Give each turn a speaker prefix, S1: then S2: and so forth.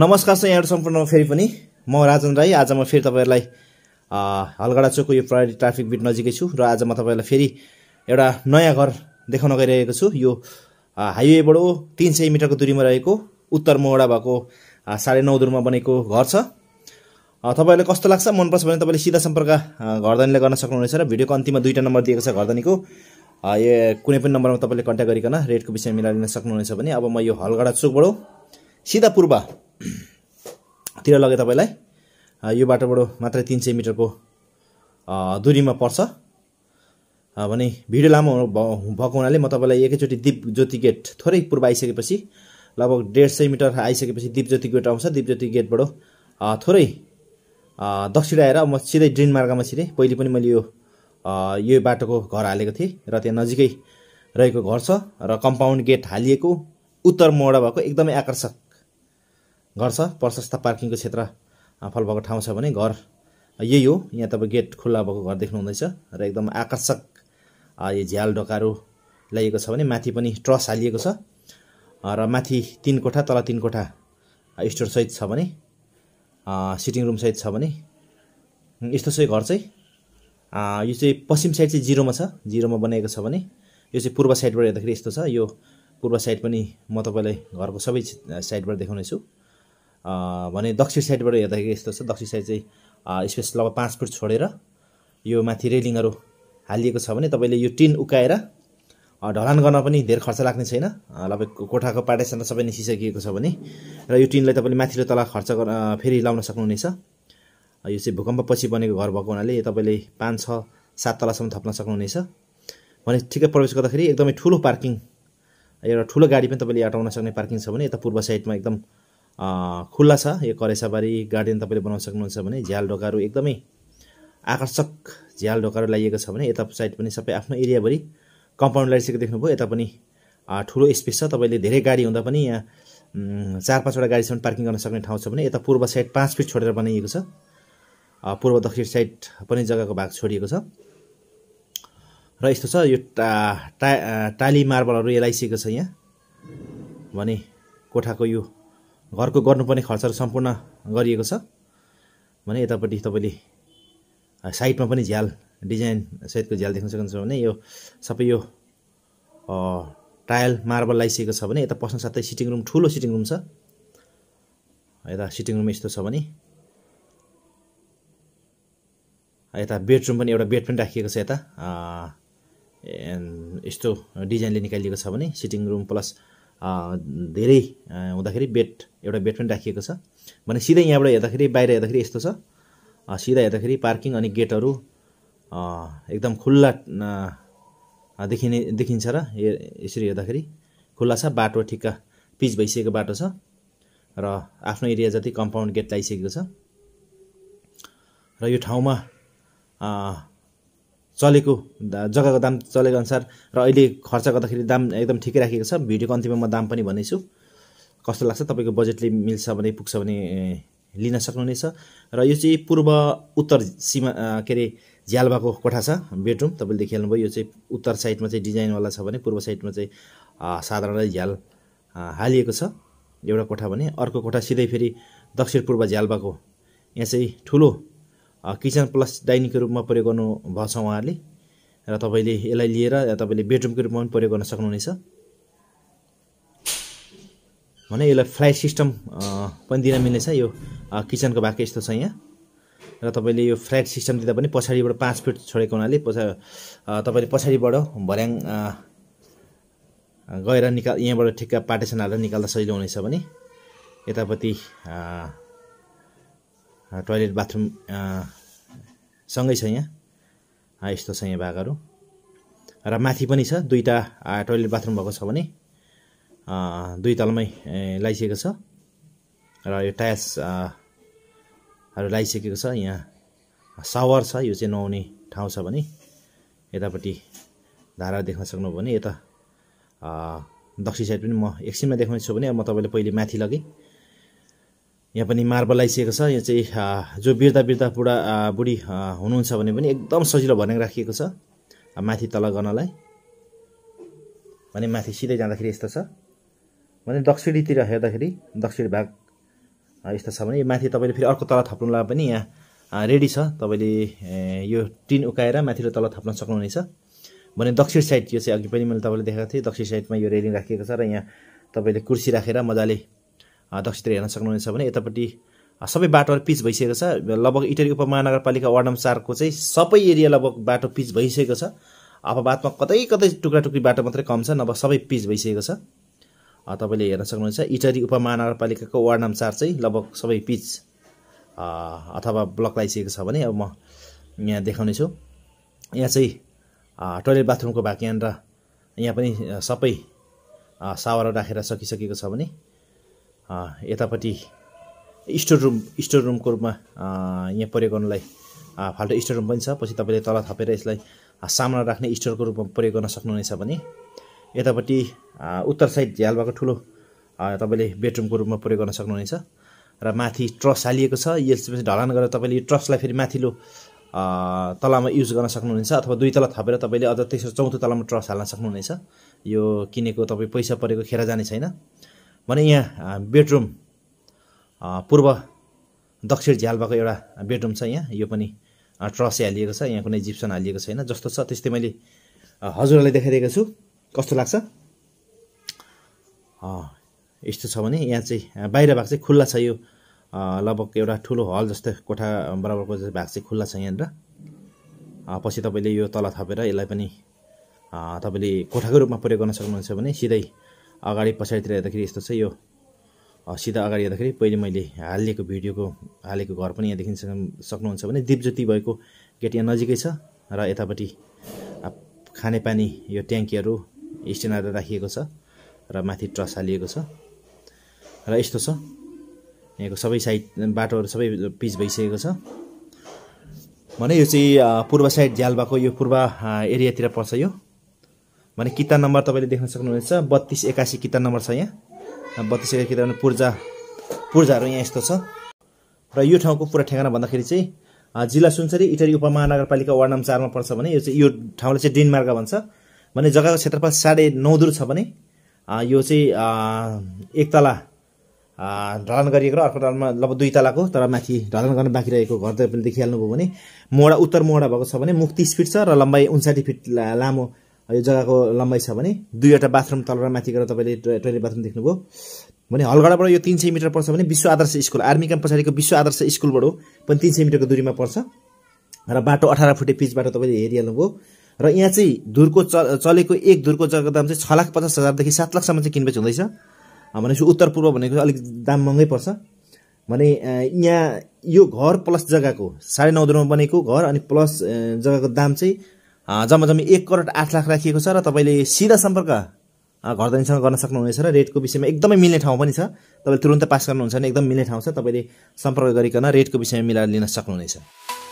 S1: नमस्कार छ यहाँहरू सम्पूर्णमा फेरि पनि म राजन राई आज म फेरि तपाईँहरूलाई हलगडा चोकको यो प्रहरी ट्राफिक बिट नजिकै छु र आज म तपाईँहरूलाई फेरि एउटा नयाँ घर देखाउन गइरहेको छु यो हाइवेबाट तिन सय मिटरको दुरीमा रहेको उत्तर मोहडा भएको साढे नौ दुरमा बनेको घर छ तपाईँहरूलाई कस्तो लाग्छ मनपर्छ भने तपाईँले सिधा सम्पर्क घरधनीले गर्न सक्नुहुनेछ र भिडियोको अन्तिममा दुईवटा नम्बर दिएको छ घरधनीको कुनै पनि नम्बरमा तपाईँले कन्ट्याक्ट गरिकन रेटको विषय मिलाइदिन सक्नुहुनेछ भने अब म यो हलगडा चोकबाट सिधा पूर्वतिर लगे तपाईँलाई यो बाटोबाट मात्रै तिन सय मिटरको दुरीमा पर्छ भने भिडियो लामो भएको हुनाले म तपाईँलाई एकैचोटि दिप ज्योति गेट थोरै पूर्व आइसकेपछि लगभग डेढ सय मिटर आइसकेपछि दिप ज्योति गेट आउँछ दिप ज्योति गेटबाट थोरै दक्षिण आएर म सिधै ड्रिन मार्गमा छिरेँ पहिले पनि मैले यो यो बाटोको घर हालेको थिएँ र त्यहाँ नजिकै रहेको घर छ र कम्पाउन्ड गेट हालिएको उत्तर मोडा भएको एकदमै आकर्षक घर छ प्रशस्त पार्किङको क्षेत्र फल भएको ठाउँ छ भने घर यही हो यहाँ तपाईँ गेट खुल्ला भएको घर देख्नुहुँदैछ र एकदम आकर्षक यो झ्याल ढोकाहरू ल्याइएको छ भने माथि पनि ट्रस हालिएको छ र माथि तिन कोठा तल तिन कोठा स्टोरसहित छ भने सिटिङ रुमसहित छ भने यस्तो चाहिँ घर चाहिँ यो चाहिँ पश्चिम साइड चाहिँ जिरोमा छ जिरोमा बनाएको छ भने यो चाहिँ पूर्व साइडबाट हेर्दाखेरि यस्तो छ यो पूर्व साइड पनि म तपाईँलाई घरको सबै साइडबाट देखाउनेछु भने दक्षिण साइडबाट हेर्दाखेरि यस्तो छ दक्षिण साइड चाहिँ स्पेस लगभग पाँच फिट छोडेर यो माथि रेलिङहरू हालिएको छ भने तपाईँले यो टिन उकाएर ढलान गर्न पनि धेरै खर्च लाग्ने छैन तपाईँको कोठाको पार्टेसन सबै निस्किसकिएको छ भने र यो टिनलाई तपाईँले माथिल्लो तल खर्च गर्न फेरि लाउन सक्नुहुनेछ यो चाहिँ भूकम्पपछि बनेको घर भएको हुनाले तपाईँले पाँच छ सात तलासम्म थप्न सक्नुहुनेछ भने ठिकै प्रवेश गर्दाखेरि एकदमै ठुलो पार्किङ एउटा ठुलो गाडी पनि तपाईँले अटाउन सक्ने पार्किङ छ भने यता पूर्व साइडमा एकदम खुल्ला छ यो करेसाबारी गार्डन तपाईँले बनाउन सक्नुहुन्छ भने झ्याल ढोकाहरू एकदमै आकर्षक झ्याल ढोकाहरू लगाइएको छ भने यता साइड पनि सबै आफ्नो एरियाभरि कम्पाउन्ड लगाइसकेको देख्नुभयो यता पनि ठुलो स्पेस छ तपाईँले धेरै गाडी हुँदा पनि यहाँ चार पाँचवटा गाडीसम्म पार्किङ गर्न सक्ने ठाउँ छ भने यता पूर्व साइड पाँच फिट छोडेर बनाइएको छ पूर्व दक्षिण साइड पनि जग्गाको भाग छोडिएको छ र यस्तो छ यो टा टा टाली मार्बलहरू एलाइसिएको छ यहाँ भने कोठाको यो घरको गर्नुपर्ने खर्चहरू सम्पूर्ण गरिएको छ भने यतापट्टि तपाईँले साइडमा पनि झ्याल डिजाइन सहितको झ्याल देख्न सक्नुहुन्छ भने यो सबै यो टायल मार्बल लगाइसकेको छ भने यता पस्न साथै सिटिङ रुम ठुलो सिटिङ रुम छ यता सिटिङ रुम यस्तो छ भने यता बेडरुम पनि एउटा बेड पनि राखिएको छ यता यस्तो डिजाइनले निकालिएको छ भने सिटिङ रुम प्लस धेरै हुँदाखेरि बेड एउटा बेड पनि राखिएको छ भने सिधै यहाँबाट हेर्दाखेरि बाहिर हेर्दाखेरि यस्तो छ सिधा हेर्दाखेरि पार्किङ अनि गेटहरू एकदम खुल्ला देखिने देखिन्छ र यसरी हेर्दाखेरि खुल्ला छ बाटो ठिक्क पिच भइसकेको बाटो छ र आफ्नो एरिया जति कम्पाउन्ड गेट लगाइसकेको छ र यो ठाउँमा चलेको जग्गाको दाम चलेको अनुसार र अहिले खर्च गर्दाखेरि दाम एकदम ठिकै राखेको छ भिडियोको अन्तिममा म दाम पनि भन्नेछु कस्तो लाग्छ तपाईँको बजेटले मिल्छ भने पुग्छ भने लिन सक्नुहुनेछ र यो चाहिँ पूर्व उत्तर सीमा के अरे झ्यालबाको कोठा छ बेडरुम तपाईँले देखिहाल्नुभयो यो चाहिँ उत्तर साइडमा चाहिँ डिजाइनवाला छ भने पूर्व साइडमा चाहिँ साधारण झ्याल हालिएको छ एउटा कोठा भने अर्को कोठा सिधै फेरि दक्षिण पूर्व झ्यालबाको यहाँ चाहिँ ठुलो किचन प्लस डाइनिङको रूपमा प्रयोग गर्नु भएको छ उहाँहरूले र तपाईँले यसलाई लिएर तपाईँले बेडरुमको रूपमा पनि प्रयोग गर्न सक्नुहुनेछ भने यसलाई फ्लाइट सिस्टम पनि दिन मिल्नेछ यो किचनको भाग यस्तो छ यहाँ र तपाईँले यो फ्ल्याट सिस्टम दिँदा पनि पछाडिबाट पाँच फिट छोडेको हुनाले पछा तपाईँले पछाडिबाट भर्याङ गएर निकाल यहाँबाट ठिक्क पार्टेसन हालेर निकाल्दा सजिलो हुनेछ भने यतापट्टि टोइलेट बाथरुम सँगै छ यहाँ यस्तो छ यहाँ भागहरू र माथि पनि छ दुईवटा टोइलेट बाथरुम भएको छ भने दुई तलमै लगाइसकेको छ र यो टायर्सहरू लगाइसकेको छ यहाँ सावर छ यो चाहिँ नुहाउने ठाउँ छ भने यतापट्टि धारा देख्न सक्नुभयो भने यता दक्षिण साइड पनि म एकछिनमा देखाउँछु भने म तपाईँले पहिले माथि लगेँ यहाँ पनि मार्बल आइसकेको छ यहाँ चाहिँ जो बिर्ता बिर्ता बुढा बुढी हुनुहुन्छ भने पनि एकदम सजिलो भनेर राखिएको छ माथि तल गर्नलाई भने माथि सिधै जाँदाखेरि यस्तो छ भने दक्षिणीतिर हेर्दाखेरि दक्षिण भाग यस्तो छ भने माथि तपाईँले फेरि अर्को तल थप्नुलाई पनि यहाँ रेडी छ तपाईँले यो टिन उकाएर माथिल्लो तल थप्न सक्नुहुनेछ भने दक्षिण साइड यो चाहिँ अघि पनि मैले तपाईँले देखाएको थिएँ दक्षिण साइडमा यो रेलिङ राखिएको छ र यहाँ तपाईँले कुर्सी राखेर मजाले दक्षिणतिर हेर्न सक्नुहुनेछ भने यतापट्टि सबै बाटोहरू पिच भइसकेको छ लगभग इटरी उपमहानगरपालिका वार्ड नम्बर चारको चाहिँ सबै एरिया लगभग बाटो पिच भइसकेको छ अब बादमा कतै कतै टुक्रा टुक्री बाटो मात्रै कम छ नभए सबै पिच भइसकेको छ तपाईँले हेर्न सक्नुहुन्छ इटरी उपमहानगरपालिकाको वार्ड नम्बर चार चाहिँ लगभग सबै पिच अथवा ब्लक लगाइसकेको छ भने अब म यहाँ छु यहाँ चाहिँ टोइलेट बाथरुमको भाग यहाँनिर यहाँ पनि सबै सावर राखेर सकिसकेको छ भने यतापट्टि स्टोर रुम स्टोर रुमको रूपमा यहाँ प्रयोग गर्नलाई फाल्टो स्टोर रुम पनि छ पछि तपाईँले तल थपेर यसलाई सामना राख्ने स्टोरको रूपमा प्रयोग गर्न सक्नुहुनेछ भने यतापट्टि उत्तर साइड झ्याल भएको ठुलो तपाईँले बेडरुमको रूपमा प्रयोग गर्न सक्नुहुनेछ र माथि ट्रस हालिएको छ यसपछि ढलान गरेर तपाईँले यो ट्रसलाई फेरि माथिल्लो तलामा युज गर्न सक्नुहुनेछ अथवा दुई तला थपेर तपाईँले अझ तेस्रो चौथो तलामा ट्रस हाल्न सक्नुहुनेछ यो किनेको तपाईँ पैसा परेको खेर जाने छैन भने यहाँ बेडरुम पूर्व दक्षिण झ्याल भएको एउटा बेडरुम छ यहाँ यो पनि ट्रसै हालिएको छ यहाँ कुनै जिप्सन हालिएको छैन जस्तो छ त्यस्तै मैले हजुरहरूलाई देखाइदिएको छु कस्तो लाग्छ यस्तो छ भने यहाँ चाहिँ बाहिर भाग चाहिँ खुल्ला छ यो लगभग एउटा ठुलो हल जस्तै कोठा बराबरको भाग चाहिँ खुल्ला छ यहाँनिर पछि तपाईँले यो तल थपेर यसलाई पनि तपाईँले कोठाको रूपमा प्रयोग गर्न सक्नुहुन्छ भने सिधै अगाडि पछाडितिर हेर्दाखेरि यस्तो छ यो सिधा अगाडि हेर्दाखेरि पहिले मैले हालिएको भिडियोको हालेको घर पनि यहाँ देखिन सक्नुहुन्छ भने दिपज्योति भएको गेट यहाँ नजिकै छ र यतापट्टि खानेपानी यो ट्याङ्कीहरू स्ट्यान्डर राखिएको छ र माथि ट्रस हालिएको छ र यस्तो छ यहाँको सबै साइड बाटोहरू सबै पिच भइसकेको छ भने यो चाहिँ पूर्व साइड झ्यालबाको यो पूर्व एरियातिर पर्छ यो भने किता नम्बर तपाईँले देख्न सक्नुहुनेछ बत्तिस एकासी किता नम्बर छ यहाँ बत्तिस एकासी किताब पूर्जा पूर्जाहरू यहाँ यस्तो छ र यो ठाउँको पुरा ठेगाना भन्दाखेरि चाहिँ जिल्ला सुनसरी इटरी उपमहानगरपालिका वार्ड नम्बर चारमा पर्छ भने यो चाहिँ यो ठाउँलाई चाहिँ डेनमार्ग भन्छ भने जग्गाको क्षेत्रफल साढे नौ दुर छ भने यो चाहिँ एक तला ढलन गरिएको र अर्को ढलनमा लगभग दुई तलाको तर माथि ढलन गर्न बाँकी रहेको घर तपाईँले देखिहाल्नुभयो भने मोडा उत्तर मोडा भएको छ भने मुख तिस फिट छ र लम्बाइ उन्साठी फिट लामो यो जग्गाको लम्बाइ छ भने दुईवटा बाथरुम तल र माथि गएर तपाईँले टोइलेट बाथरुम देख्नुभयो भने हलगडाबाट यो तिन सय मिटर पर्छ भने विश्व आदर्श स्कुल आर्मी क्याम्प पछाडिको विश्व आदर्श स्कुलबाट पनि तिन सय मिटरको दुरीमा पर्छ र बाटो अठार फुटे पिचबाट तपाईँले हेरिहाल्नुभयो र यहाँ चाहिँ धुरको चलेको एक धुरको जग्गाको दाम चाहिँ छ लाख पचास हजारदेखि सात लाखसम्म चाहिँ किनबेच हुँदैछ भनेपछि उत्तर पूर्व भनेको अलिक दाम महँगै पर्छ भने यहाँ यो घर प्लस जग्गाको साढे नौ दुरमा बनेको घर अनि प्लस जग्गाको दाम चाहिँ जम्मा जम्मी एक करोड आठ लाख राखिएको छ र तपाईँले सिधा सम्पर्क घरधनीसँग गर्न सक्नुहुनेछ र रेटको विषयमा एकदमै मिल्ने ठाउँ पनि छ तपाईँले तुरन्त पास गर्नुहुन्छ भने एकदम मिल्ने ठाउँ छ तपाईँले सम्पर्क गरिकन रेटको विषयमा मिलाएर लिन सक्नुहुनेछ